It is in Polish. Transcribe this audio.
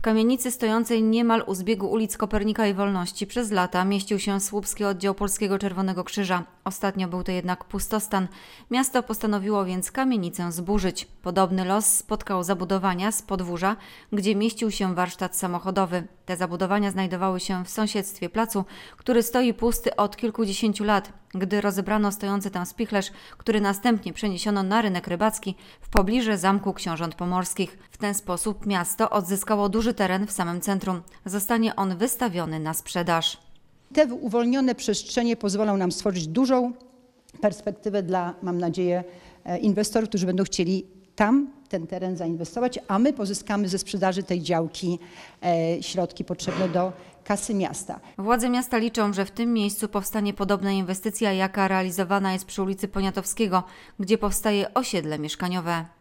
W kamienicy stojącej niemal u zbiegu ulic Kopernika i Wolności przez lata mieścił się słupski oddział Polskiego Czerwonego Krzyża. Ostatnio był to jednak pustostan. Miasto postanowiło więc kamienicę zburzyć. Podobny los spotkał zabudowania z podwórza, gdzie mieścił się warsztat samochodowy. Te zabudowania znajdowały się w sąsiedztwie placu, który stoi pusty od kilkudziesięciu lat gdy rozebrano stojący tam spichlerz, który następnie przeniesiono na rynek rybacki w pobliże Zamku Książąt Pomorskich. W ten sposób miasto odzyskało duży teren w samym centrum. Zostanie on wystawiony na sprzedaż. Te uwolnione przestrzenie pozwolą nam stworzyć dużą perspektywę dla, mam nadzieję, e, inwestorów, którzy będą chcieli tam ten teren zainwestować, a my pozyskamy ze sprzedaży tej działki e, środki potrzebne do kasy miasta. Władze miasta liczą, że w tym miejscu powstanie podobna inwestycja, jaka realizowana jest przy ulicy Poniatowskiego, gdzie powstaje osiedle mieszkaniowe.